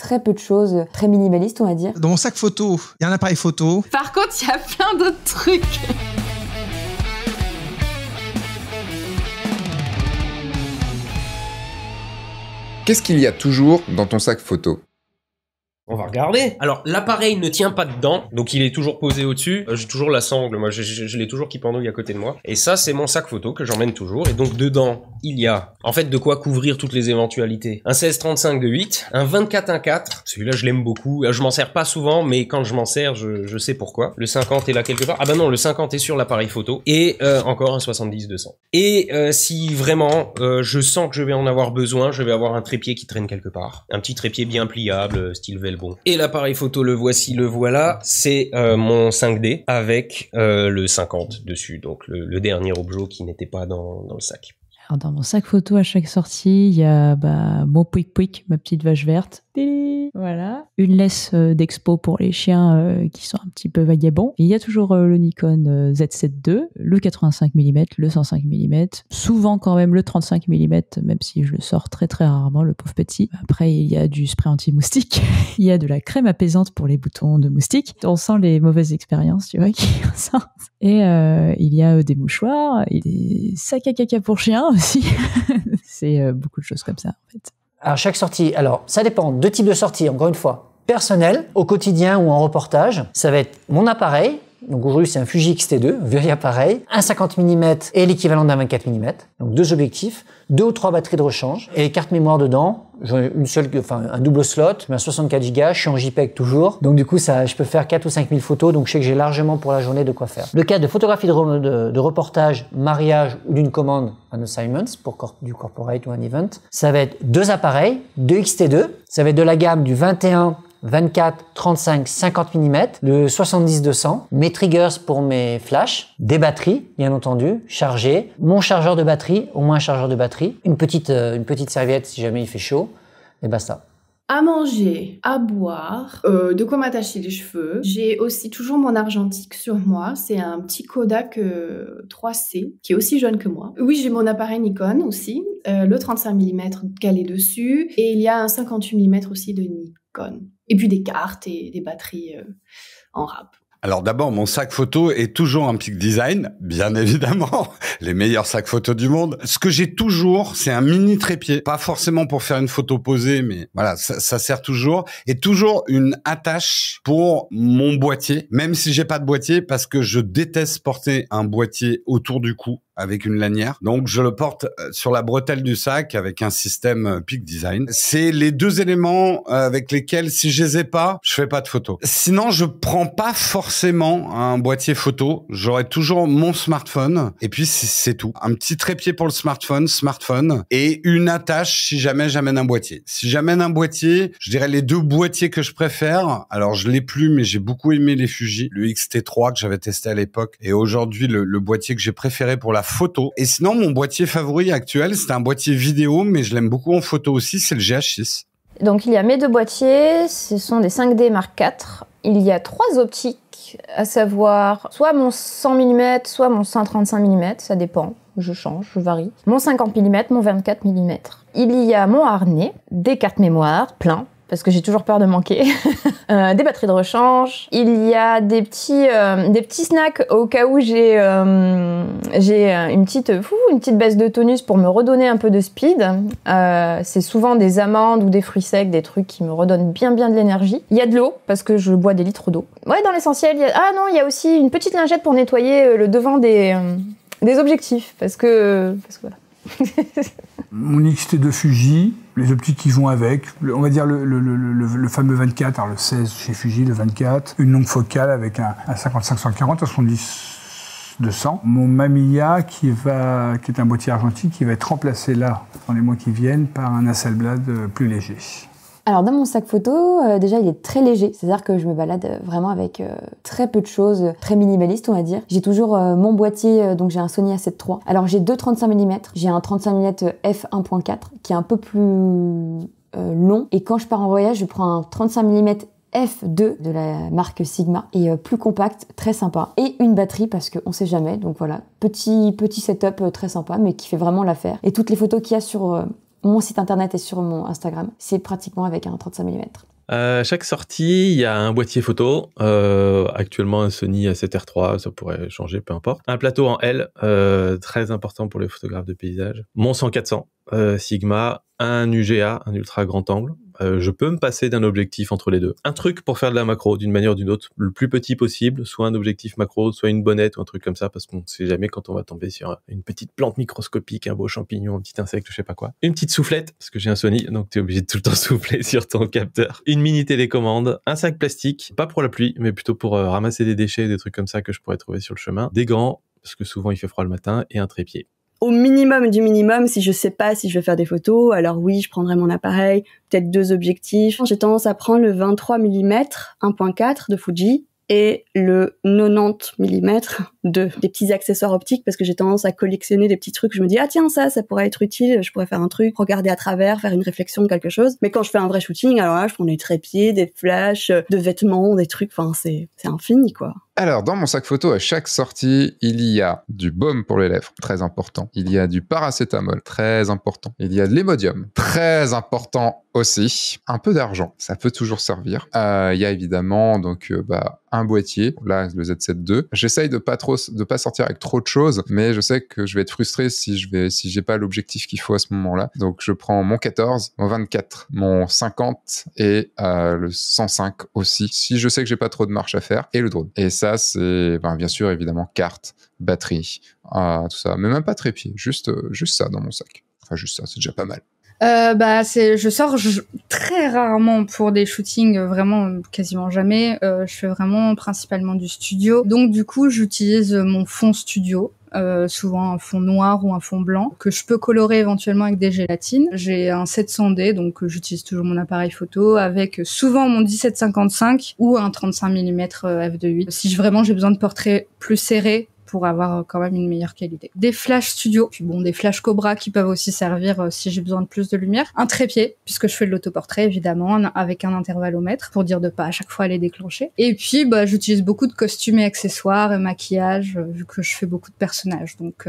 très peu de choses, très minimaliste, on va dire. Dans mon sac photo, il y a un appareil photo. Par contre, il y a plein d'autres trucs. Qu'est-ce qu'il y a toujours dans ton sac photo on va regarder. Alors, l'appareil ne tient pas dedans, donc il est toujours posé au-dessus. Euh, j'ai toujours la sangle, moi, je, l'ai toujours qui pendouille à côté de moi. Et ça, c'est mon sac photo que j'emmène toujours. Et donc, dedans, il y a, en fait, de quoi couvrir toutes les éventualités. Un 16-35 de 8, un 24-1-4. Celui-là, je l'aime beaucoup. Euh, je m'en sers pas souvent, mais quand je m'en sers, je, sais pourquoi. Le 50 est là quelque part. Ah ben non, le 50 est sur l'appareil photo. Et euh, encore un 70-200. Et si vraiment je sens que je vais en avoir besoin, je vais avoir un trépied qui traîne quelque part. Un petit trépied bien pliable, style et l'appareil photo, le voici, le voilà. C'est euh, mon 5D avec euh, le 50 dessus, donc le, dernier objet qui n'était pas dans, le sac. Alors dans mon sac photo, à chaque sortie, il y a bah, mon Pouic Pouic, ma petite vache verte. Voilà. Une laisse euh, d'expo pour les chiens euh, qui sont un petit peu vagabonds. il y a toujours euh, le Nikon Z7 II, le 85 mm, le 105 mm, souvent quand même le 35 mm, même si je le sors très très rarement, le pauvre petit. Après, il y a du spray anti-moustique, il y a de la crème apaisante pour les boutons de moustique. On sent les mauvaises expériences, tu vois, qui Et il y a des mouchoirs, des sacs à caca pour chiens aussi. C'est beaucoup de choses comme ça, en fait à chaque sortie. Alors, ça dépend. Deux types de sorties, encore une fois. Personnel, au quotidien ou en reportage, ça va être mon appareil, donc aujourd'hui, c'est un Fuji X-T2, vieil appareil, un 50 mm et l'équivalent d'un 24 mm. Donc deux objectifs, deux ou trois batteries de rechange et carte mémoire dedans. J'ai une seule, enfin un double slot, mais un 64 Go. Je suis en JPEG toujours, donc du coup ça, je peux faire 4 ou 5 000 photos. Donc je sais que j'ai largement pour la journée de quoi faire. Le cas de photographie de, de, reportage, mariage ou d'une commande, un assignment pour du corporate ou un event, ça va être deux appareils, deux X-T2. Ça va être de la gamme du 21 24, 35, 50 mm, le 70-200, mes triggers pour mes flashs, des batteries, bien entendu, chargées, mon chargeur de batterie, au moins un chargeur de batterie, une petite, euh, une petite serviette si jamais il fait chaud, et basta ben à manger, à boire, euh, de quoi m'attacher les cheveux. J'ai aussi toujours mon argentique sur moi. C'est un petit Kodak 3C euh, qui est aussi jeune que moi. Oui, j'ai mon appareil Nikon aussi, le 35 mm calé dessus. Et il y a un 58 mm aussi de Nikon. Et puis des cartes et des batteries euh, en rap. Alors d'abord, mon sac photo est toujours un pic Design, bien évidemment, les meilleurs sacs photo du monde. Ce que j'ai toujours, c'est un mini trépied, pas forcément pour faire une photo posée, mais voilà, ça, ça sert toujours. Et toujours une attache pour mon boîtier, même si j'ai pas de boîtier, parce que je déteste porter un boîtier autour du cou avec une lanière. Donc je le porte euh, sur la bretelle du sac avec un système euh, Peak Design. C'est les deux éléments euh, avec lesquels, si je les ai pas, je fais pas de photo. Sinon, je prends pas forcément un boîtier photo. J'aurai toujours mon smartphone et puis c'est tout. Un petit trépied pour le smartphone, smartphone et une attache si jamais j'amène un boîtier. Si j'amène un boîtier, je dirais les deux boîtiers que je préfère. Alors je l'ai plus, mais j'ai beaucoup aimé les Fuji, le XT3 que j'avais testé à l'époque et aujourd'hui le, le boîtier que j'ai préféré pour la photo. Et sinon, mon boîtier favori actuel, c'est un boîtier vidéo, mais je l'aime beaucoup en photo aussi, c'est le GH6. Donc il y a mes deux boîtiers, ce sont des 5D Mark IV. Il y a trois optiques, à savoir soit mon 100 mm, soit mon 135 mm, ça dépend, je change, je varie. Mon 50 mm, mon 24 mm. Il y a mon harnais, des cartes mémoire, plein, parce que j'ai toujours peur de manquer. Euh, des batteries de rechange. Il y a des petits, euh, des petits snacks au cas où j'ai euh, j'ai une petite une petite baisse de tonus pour me redonner un peu de speed. c'est souvent des amandes ou des fruits secs, des trucs qui me redonnent bien bien de l'énergie. Il y a de l'eau parce que je bois des litres d'eau. Ouais, dans l'essentiel, il y a... ah non, il y a aussi une petite lingette pour nettoyer le devant des des objectifs parce que, parce que voilà. Mon xt de Fuji, les optiques qui vont avec, on va dire le, fameux 24, alors le 16 chez Fuji, le 24, une longue focale avec un, un 55 à 200. Mon Mamiya, qui, va, qui est un boîtier argentique, qui va être remplacé là, dans les mois qui viennent, par un Hasselblad euh, plus léger. Alors dans mon sac photo, euh, déjà il est très léger, c'est-à-dire que je me balade euh, vraiment avec euh, très peu de choses, très minimaliste on va dire. J'ai toujours mon boîtier, donc j'ai un Sony A7 III. Alors j'ai deux 35 mm, j'ai un 35 mm f1.4 qui est un peu plus long et quand je pars en voyage, je prends un 35 mm F2 de la marque Sigma et plus compact, très sympa et une batterie parce qu'on sait jamais donc voilà petit petit setup très sympa mais qui fait vraiment l'affaire et toutes les photos qu'il y a sur mon site internet est sur mon Instagram. C'est pratiquement avec un 35 mm. Euh, chaque sortie, il y a un boîtier photo. Euh, actuellement, un Sony 7R3, ça pourrait changer, peu importe. Un plateau en L, euh, très important pour les photographes de paysage. Mon 100 euh, Sigma, un UGA, un ultra grand angle. Euh, je peux me passer d'un objectif entre les deux. Un truc pour faire de la macro d'une manière ou d'une autre, le plus petit possible, soit un objectif macro, soit une bonnette ou un truc comme ça, parce qu'on ne sait jamais quand on va tomber sur une petite plante microscopique, un beau champignon, un petit insecte, je sais pas quoi. Une petite soufflette, parce que j'ai un Sony, donc tu es obligé de tout le temps souffler sur ton capteur. Une mini télécommande, un sac plastique, pas pour la pluie, mais plutôt pour euh, ramasser des déchets, des trucs comme ça que je pourrais trouver sur le chemin. Des gants, parce que souvent il fait froid le matin, et un trépied au minimum du minimum, si je sais pas si je vais faire des photos, alors oui, je prendrai mon appareil, peut-être deux objectifs. J'ai tendance à prendre le 23 mm 1.4 de Fuji et le 90 mm de des petits accessoires optiques parce que j'ai tendance à collectionner des petits trucs. Je me dis ah tiens ça ça pourrait être utile, je pourrais faire un truc, regarder à travers, faire une réflexion quelque chose. Mais quand je fais un vrai shooting, alors là je prends des trépieds, des flashs, euh, de vêtements, des trucs. Enfin c'est c'est infini quoi. Alors, dans mon sac photo, à chaque sortie, il y a du baume pour les lèvres, très important. Il y a du paracétamol, très important. Il y a de l'hémodium, très important aussi. Un peu d'argent, ça peut toujours servir. Euh, il y a évidemment donc euh, bah, un boîtier, là le Z7 II. J'essaye de pas trop, de pas sortir avec trop de choses, mais je sais que je vais être frustré si je vais, si j'ai pas l'objectif qu'il faut à ce moment-là. Donc je prends mon 14, mon 24, mon 50 et euh, le 105 aussi. Si je sais que j'ai pas trop de marche à faire et le drone. Et ça c'est ben, bien sûr, évidemment, carte, batterie, ah, tout ça. Mais même pas trépied, juste, euh, juste ça dans mon sac. Enfin, juste ça, c'est déjà pas mal. Euh, bah, c'est, je sors très rarement pour des shootings, vraiment quasiment jamais. Euh, je fais vraiment principalement du studio. Donc du coup, j'utilise mon fond studio euh, souvent un fond noir ou un fond blanc, que je peux colorer éventuellement avec des gélatines. J'ai un 700D, donc euh, j'utilise toujours mon appareil photo, avec souvent mon 1755 ou un 35 mm f2.8. Si vraiment j'ai besoin de portraits plus serrés, pour avoir euh, quand même une meilleure qualité. Des flash studio, puis bon, des flash cobra qui peuvent aussi servir euh, si j'ai besoin de plus de lumière. Un trépied, puisque je fais de l'autoportrait évidemment, avec un intervalomètre pour dire de pas à chaque fois les déclencher. Et puis, bah, j'utilise beaucoup de costumes et accessoires et euh, maquillage, vu que je fais beaucoup de personnages. Donc,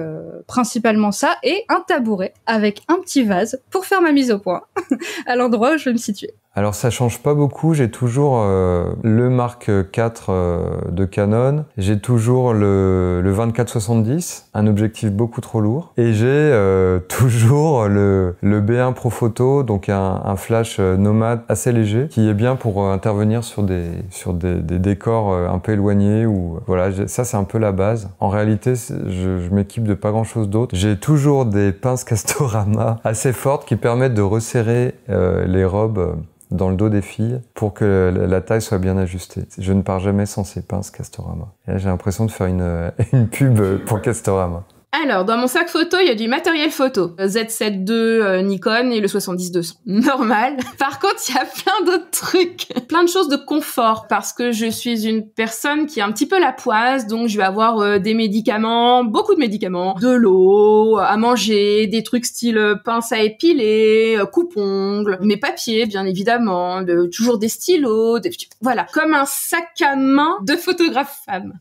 principalement ça, et un tabouret avec un petit vase pour faire ma mise au point à l'endroit où je vais me situer alors ça change pas beaucoup, j'ai toujours euh, le Mark 4 euh, de Canon, j'ai toujours le, le 24-70, un objectif beaucoup trop lourd, et j'ai euh, toujours le, le B1 Pro Photo, donc un, flash nomade assez léger, qui est bien pour intervenir sur des, sur des, des décors un peu éloignés, ou voilà, ça c'est un peu la base. En réalité, je, je m'équipe de pas grand chose d'autre. J'ai toujours des pinces Castorama assez fortes qui permettent de resserrer les robes dans le dos des filles pour que la taille soit bien ajustée. Je ne pars jamais sans ces pinces Castorama. j'ai l'impression de faire une, une pub pour Castorama. Alors, dans mon sac photo, il y a du matériel photo. Z7 II euh, Nikon et le 70-200. Normal. Par contre, il y a plein d'autres trucs. plein de choses de confort parce que je suis une personne qui est un petit peu la poisse, donc je vais avoir euh, des médicaments, beaucoup de médicaments, de l'eau, euh, à manger, des trucs style pince à épiler, coupe-ongles, mes papiers, bien évidemment, toujours des stylos, voilà. Comme un sac à main de photographe femme.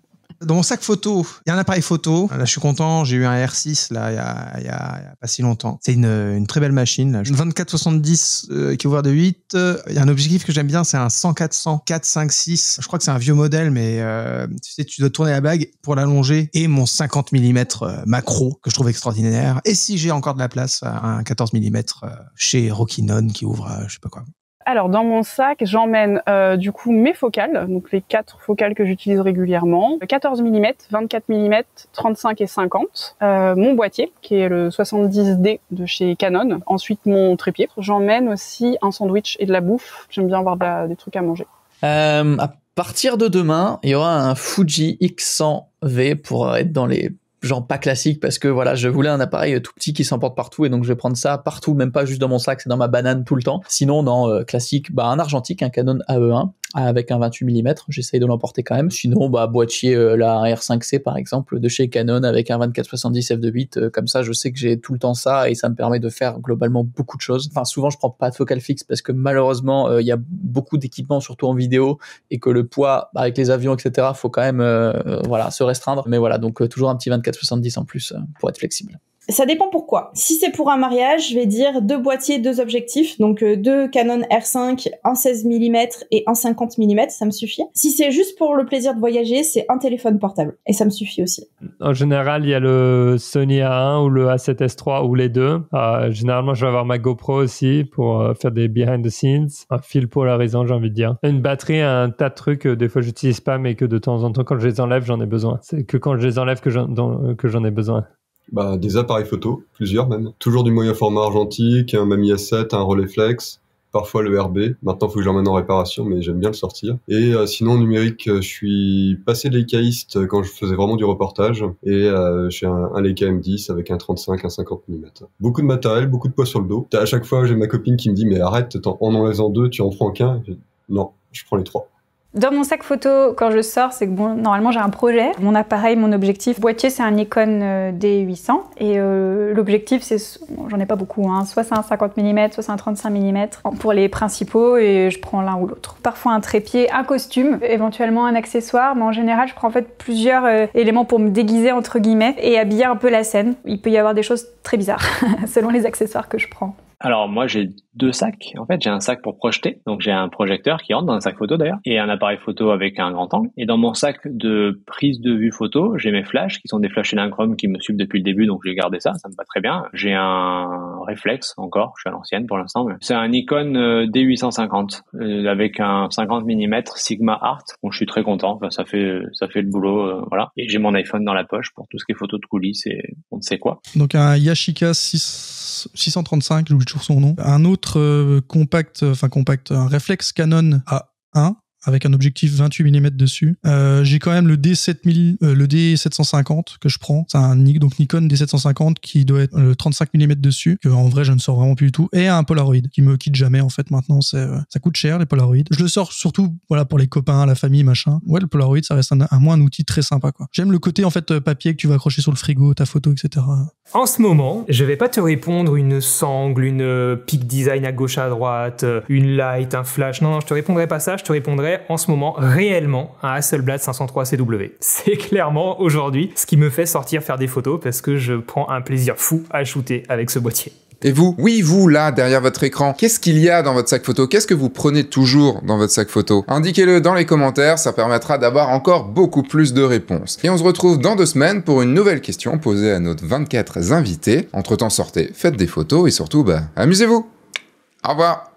Dans mon sac photo, il y a un appareil photo. Là, je suis content. J'ai eu un R6 là, il y a, pas si longtemps. C'est une, très belle machine. Là. Une 24-70 euh, qui ouvre de 8. Il y a un objectif que j'aime bien, c'est un 100-400 4-5-6. Je crois que c'est un vieux modèle, mais euh, tu sais, tu dois tourner la bague pour l'allonger. Et mon 50 mm euh, macro que je trouve extraordinaire. Et si j'ai encore de la place, un 14 mm chez Rokinon qui ouvre, je sais pas quoi, alors dans mon sac, j'emmène euh, du coup mes focales, donc les quatre focales que j'utilise régulièrement, 14 mm, 24 mm, 35 et 50, euh, mon boîtier qui est le 70D de chez Canon, ensuite mon trépied. J'emmène aussi un sandwich et de la bouffe, j'aime bien avoir des trucs à manger. Euh, à partir de demain, il y aura un Fuji X100V pour être dans les genre pas classique parce que voilà, je voulais un appareil euh, tout petit qui s'emporte partout et donc je vais prendre ça partout, même pas juste dans mon sac, c'est dans ma banane tout le temps. Sinon, dans euh, classique, bah un argentique, un Canon AE1 avec un 28 mm, j'essaye de l'emporter quand même. Sinon, bah, boîtier, euh, la R5C par exemple, de chez Canon avec un 24-70 f2.8, euh, comme ça, je sais que j'ai tout le temps ça et ça me permet de faire globalement beaucoup de choses. Enfin, souvent, je prends pas de focale fixe parce que malheureusement, euh, il y a beaucoup d'équipements, surtout en vidéo, et que le poids, bah, avec les avions, etc., faut quand même, voilà, se restreindre. Mais voilà, donc toujours un petit 24-70 en plus pour être flexible ça dépend pourquoi. Si c'est pour un mariage, je vais dire deux boîtiers, deux objectifs, donc euh, deux Canon R5 un 16 mm et un 50 mm, ça me suffit. Si c'est juste pour le plaisir de voyager, c'est un téléphone portable et ça me suffit aussi. En général, il y a le Sony A1 ou le A7S3 ou les deux. Euh, généralement, je vais avoir ma GoPro aussi pour euh, faire des behind the scenes, un fil polarisant, j'ai envie de dire. Une batterie, un tas de trucs, des fois je n'utilise pas, mais que de temps en temps, quand je les enlève, j'en ai besoin. C'est que quand je les enlève que j'en ai besoin bah, des appareils photo, plusieurs même. Toujours du moyen format argentique, un a 7, un Flex, parfois le RB. Maintenant, il faut que l'emmène en réparation, mais j'aime bien le sortir. Et euh, sinon, numérique, euh, je suis passé l'Ekaïste quand je faisais vraiment du reportage. Et euh, j'ai un, un, Leica M10 avec un 35, un 50 mm. Beaucoup de matériel, beaucoup de poids sur le dos. À chaque fois, j'ai ma copine qui me dit, mais arrête, en enlèves en deux, tu en prends qu'un. Non, je prends les trois. Dans mon sac photo, quand je sors, c'est que bon, normalement j'ai un projet. Mon appareil, mon objectif, boîtier, c'est un Nikon euh, D800. Et euh, l'objectif, c'est, j'en ai pas beaucoup, soit c'est un 50 mm, soit c'est un 35 mm pour les principaux et je prends l'un ou l'autre. Parfois un trépied, un costume, éventuellement un accessoire, mais en général, je prends en fait plusieurs euh, éléments pour me déguiser entre guillemets et habiller un peu la scène. Il peut y avoir des choses très bizarres selon les accessoires que je prends. Alors moi j'ai deux sacs. En fait j'ai un sac pour projeter, donc j'ai un projecteur qui rentre dans un sac photo d'ailleurs et un appareil photo avec un grand angle. Et dans mon sac de prise de vue photo j'ai mes flashs qui sont des flashs Chrome qui me suivent depuis le début donc j'ai gardé ça, ça me va très bien. J'ai un réflexe encore, je suis à l'ancienne pour l'instant. C'est un Nikon euh, D850 euh, avec un 50 mm Sigma Art. Bon je suis très content, enfin, ça fait ça fait le boulot euh, voilà. Et j'ai mon iPhone dans la poche pour tout ce qui est photo de coulisses et on ne sait quoi. Donc un Yashica 6... 635 son nom. Un autre euh, compact, euh, enfin compact, un réflexe Canon A1 avec un objectif 28 mm dessus. Euh, j'ai quand même le D7000, euh, le D750 que je prends. C'est un donc Nikon D750 qui doit être le 35 mm dessus, que en vrai je ne sors vraiment plus du tout, et un Polaroid qui me quitte jamais en fait maintenant. C'est euh, ça coûte cher les Polaroids. Je le sors surtout voilà pour les copains, la famille, machin. Ouais, le Polaroid ça reste un, un, un outil très sympa quoi. J'aime le côté en fait papier que tu vas accrocher sur le frigo, ta photo, etc. En ce moment, je vais pas te répondre une sangle, une pic design à gauche à droite, une light, un flash. Non, non, je te répondrai pas ça. Je te répondrai en ce moment réellement un Hasselblad 503 CW. C'est clairement aujourd'hui ce qui me fait sortir faire des photos parce que je prends un plaisir fou à shooter avec ce boîtier. Et vous Oui, vous, là, derrière votre écran, qu'est-ce qu'il y a dans votre sac photo Qu'est-ce que vous prenez toujours dans votre sac photo Indiquez-le dans les commentaires, ça permettra d'avoir encore beaucoup plus de réponses. Et on se retrouve dans deux semaines pour une nouvelle question posée à notre 24 invités. Entre-temps, sortez, faites des photos et surtout, bah, amusez-vous Au revoir